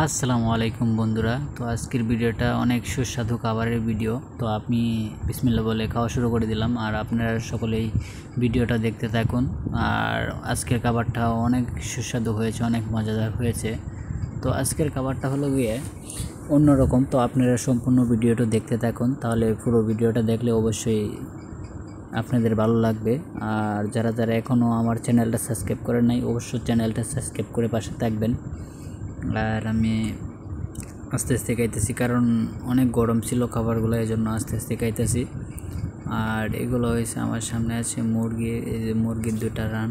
আসসালামু আলাইকুম বন্ধুরা তো আজকের ভিডিওটা অনেক সুস্বাদু খাবারের ভিডিও তো আপনি বিসমিল্লা বলে খাওয়া শুরু করে দিলাম আর আপনারা সকলেই ভিডিওটা দেখতে থাকুন আর আজকের খাবারটা অনেক সুস্বাদু হয়েছে অনেক মজাদার হয়েছে তো আজকের খাবারটা হলো গিয়ে অন্যরকম তো আপনারা সম্পূর্ণ ভিডিওটা দেখতে থাকুন তাহলে পুরো ভিডিওটা দেখলে অবশ্যই আপনাদের ভালো লাগবে আর যারা যারা এখনও আমার চ্যানেলটা সাবস্ক্রাইব করে নাই অবশ্যই চ্যানেলটা সাবস্ক্রাইব করে পাশে থাকবেন আর আমি আস্তে আস্তে খাইতেছি কারণ অনেক গরম ছিল খাবারগুলো এই জন্য আস্তে আস্তে খাইতেছি আর এগুলো হয়েছে আমার সামনে আছে মুরগি এই যে মুরগির দুটা রান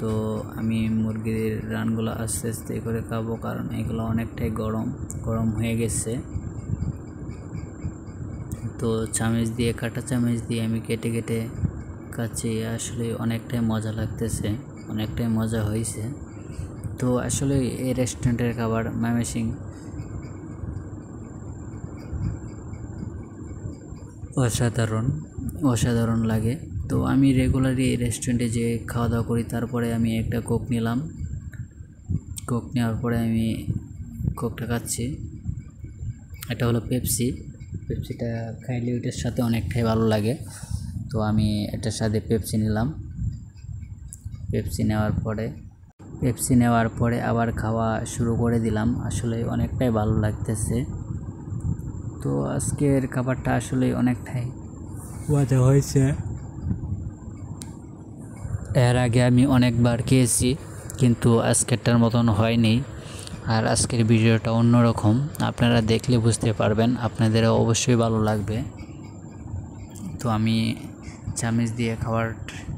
তো আমি মুরগির রানগুলো আস্তে আস্তে করে খাবো কারণ এগুলো অনেকটাই গরম গরম হয়ে গেছে তো চামচ দিয়ে কাটা চামচ দিয়ে আমি কেটে কেটে কাচ্ছি আসলে অনেকটাই মজা লাগতেছে অনেকটাই মজা হয়েছে তো আসলে এই রেস্টুরেন্টের খাবার ম্যামেসিং অসাধারণ অসাধারণ লাগে তো আমি রেগুলারই এই রেস্টুরেন্টে যে খাওয়া দাওয়া করি তারপরে আমি একটা কোক নিলাম কোক নেওয়ার পরে আমি কোকটা খাচ্ছি এটা হলো পেপসি পেপসিটা খাইলে ওইটার সাথে অনেকটাই ভালো লাগে তো আমি এটার সাথে পেপসি নিলাম পেপসি নেওয়ার পরে পেপসি নেওয়ার পরে আবার খাওয়া শুরু করে দিলাম আসলে অনেকটাই ভালো লাগতেছে তো আজকের খাবারটা আসলে অনেকটাই মজা হয়েছে এর আগে আমি অনেকবার খেয়েছি কিন্তু আজকেরটার মতন হয়নি আর আজকের ভিডিওটা অন্যরকম আপনারা দেখলে বুঝতে পারবেন আপনাদেরও অবশ্যই ভালো লাগবে তো আমি চামিচ দিয়ে খাওয়ার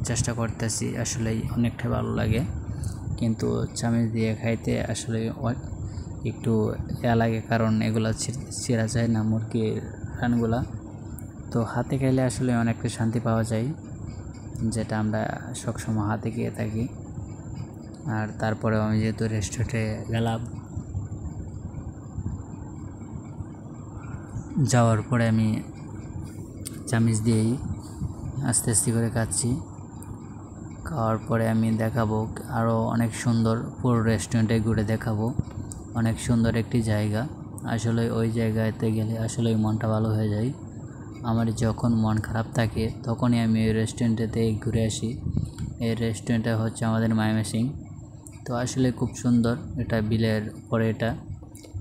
চেষ্টা করতেছি আসলেই অনেকটাই ভালো লাগে কিন্তু চামচ দিয়ে খাইতে আসলে একটু এ লাগে কারণ এগুলো চেরা যায় না মুরগির রানগুলা তো হাতে খাইলে আসলে অনেকটা শান্তি পাওয়া যায় যেটা আমরা সবসময় হাতে খেয়ে থাকি আর তারপরে আমি যেহেতু রেস্টুরেন্টে গেলাম যাওয়ার পরে আমি চামিচ দিয়েই আস্তে আস্তে করে খাচ্ছি খাওয়ার পরে আমি দেখাবো আরও অনেক সুন্দর পুরো রেস্টুরেন্টে ঘুরে দেখাবো অনেক সুন্দর একটি জায়গা আসলে ওই জায়গাতে গেলে আসলে মনটা ভালো হয়ে যায় আমার যখন মন খারাপ থাকে তখনই আমি ওই রেস্টুরেন্টেতে ঘুরে আসি এই রেস্টুরেন্টটা হচ্ছে আমাদের মায়ামেসিং তো আসলে খুব সুন্দর এটা বিলের পরে এটা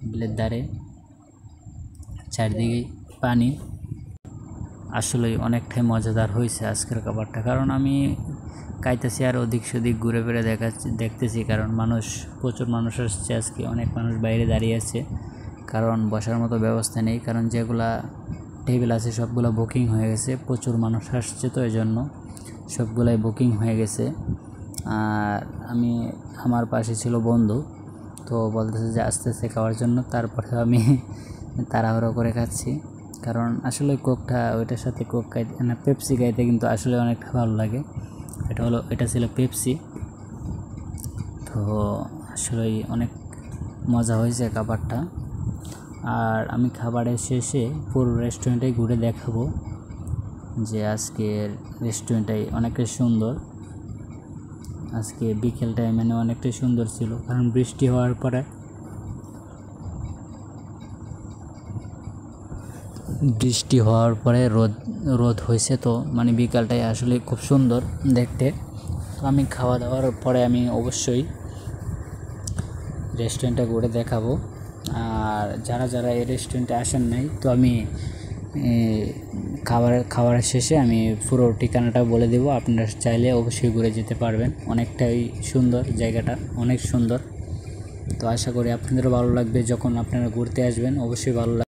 বিলের দ্বারে চারদিকে পানি আসলে অনেকটাই মজাদার হয়েছে আজকের খাবারটা কারণ আমি খাইতেছি আর অধিক সদিক ঘুরে ফিরে দেখা দেখতেছি কারণ মানুষ প্রচুর মানুষ আসছে আজকে অনেক মানুষ বাইরে দাঁড়িয়ে আছে কারণ বসার মতো ব্যবস্থা নেই কারণ যেগুলা টেবিল আছে সবগুলো বুকিং হয়ে গেছে প্রচুর মানুষ আসছে তো এই জন্য সবগুলাই বুকিং হয়ে গেছে আর আমি আমার পাশে ছিল বন্ধু তো বলতেছে যে আস্তে আস্তে খাওয়ার জন্য তারপরে আমি তাড়াহুড়ো করে খাচ্ছি কারণ আসলে কোকটা ওইটার সাথে কোক খাইতে না পেপসি খাইতে কিন্তু আসলে অনেকটা ভালো লাগে এটা হলো এটা ছিল পেপসি তো আসলেই অনেক মজা হয়েছে খাবারটা আর আমি খাবারের শেষে পুরো রেস্টুরেন্টে ঘুরে দেখাবো যে আজকের রেস্টুরেন্টটাই অনেকটাই সুন্দর আজকে বিকেল টাইমে অনেকটাই সুন্দর ছিল কারণ বৃষ্টি হওয়ার পরে বৃষ্টি হওয়ার পরে রোদ রোদ হয়েছে তো মানে বিকালটায় আসলে খুব সুন্দর দেখতে তো আমি খাওয়া দাওয়ার পরে আমি অবশ্যই রেস্টুরেন্টটা ঘুরে দেখাবো আর যারা যারা এই রেস্টুরেন্টে আসেন নাই তো আমি খাবার খাবার শেষে আমি পুরো ঠিকানাটা বলে দেবো আপনারা চাইলে অবশ্যই ঘুরে যেতে পারবেন অনেকটাই সুন্দর জায়গাটা অনেক সুন্দর তো আশা করি আপনাদেরও ভালো লাগবে যখন আপনারা ঘুরতে আসবেন অবশ্যই ভালো লাগবে